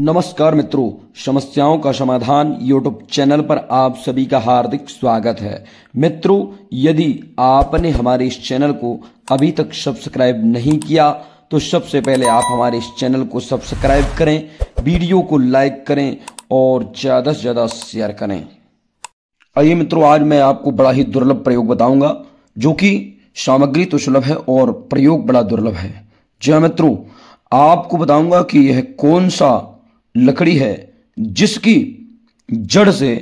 नमस्कार मित्रों समस्याओं का समाधान यूट्यूब चैनल पर आप सभी का हार्दिक स्वागत है मित्रों यदि आपने हमारे इस चैनल को अभी तक सब्सक्राइब नहीं किया तो सबसे पहले आप हमारे इस चैनल को सब्सक्राइब करें वीडियो को लाइक करें और ज़्यादा से ज़्यादा शेयर करें आइए मित्रों आज मैं आपको बड़ा ही दुर्लभ प्रयोग बताऊंगा जो कि सामग्री तो सुलभ है और प्रयोग बड़ा दुर्लभ है जय हाँ मित्रों आपको बताऊंगा कि यह कौन सा लकड़ी है जिसकी जड़ से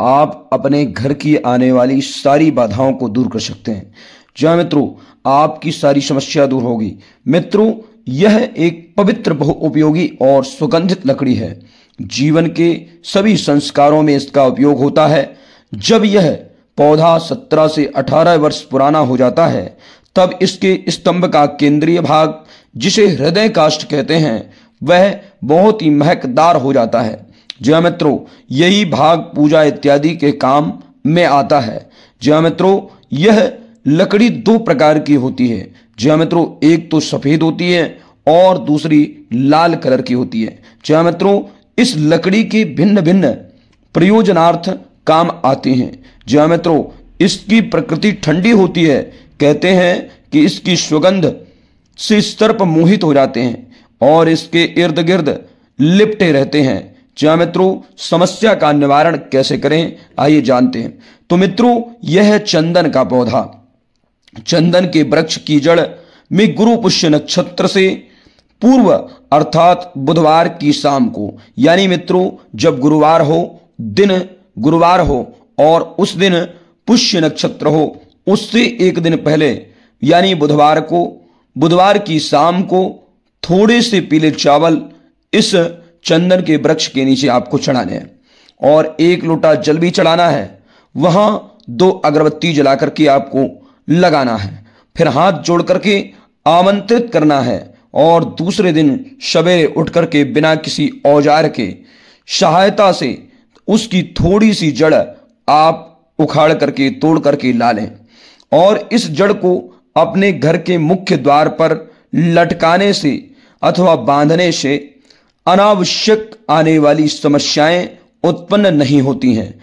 आप अपने घर की आने वाली सारी बाधाओं को दूर कर सकते हैं जहां मित्रों आपकी सारी समस्या दूर होगी मित्रों यह एक पवित्र बहुउपयोगी और सुगंधित लकड़ी है जीवन के सभी संस्कारों में इसका उपयोग होता है जब यह पौधा 17 से 18 वर्ष पुराना हो जाता है तब इसके स्तंभ का केंद्रीय भाग जिसे हृदय काष्ठ कहते हैं वह बहुत ही महकदार हो जाता है जया मित्रों यही भाग पूजा इत्यादि के काम में आता है जया मित्रों यह लकड़ी दो प्रकार की होती है जया मित्रों एक तो सफ़ेद होती है और दूसरी लाल कलर की होती है जया मित्रों इस लकड़ी के भिन्न भिन्न प्रयोजनार्थ काम आते हैं जया मित्रों इसकी प्रकृति ठंडी होती है कहते हैं कि इसकी सुगंध से सर्प मोहित हो जाते हैं और इसके इर्द गिर्द लिपटे रहते हैं जहां मित्रों समस्या का निवारण कैसे करें आइए जानते हैं तो मित्रों यह है चंदन का पौधा चंदन के वृक्ष की जड़ में गुरु पुष्य नक्षत्र से पूर्व अर्थात बुधवार की शाम को यानी मित्रों जब गुरुवार हो दिन गुरुवार हो और उस दिन पुष्य नक्षत्र हो उससे एक दिन पहले यानी बुधवार को बुधवार की शाम को थोड़े से पीले चावल इस चंदन के वृक्ष के नीचे आपको चढ़ाने हैं और एक लोटा जल भी चढ़ाना है वहां दो अगरबत्ती जला करके आपको लगाना है फिर हाथ जोड़ करके आमंत्रित करना है और दूसरे दिन सवेरे उठ करके बिना किसी औजार के सहायता से उसकी थोड़ी सी जड़ आप उखाड़ करके तोड़ करके ला लें और इस जड़ को अपने घर के मुख्य द्वार पर लटकाने से अथवा बांधने से अनावश्यक आने वाली समस्याएं उत्पन्न नहीं होती हैं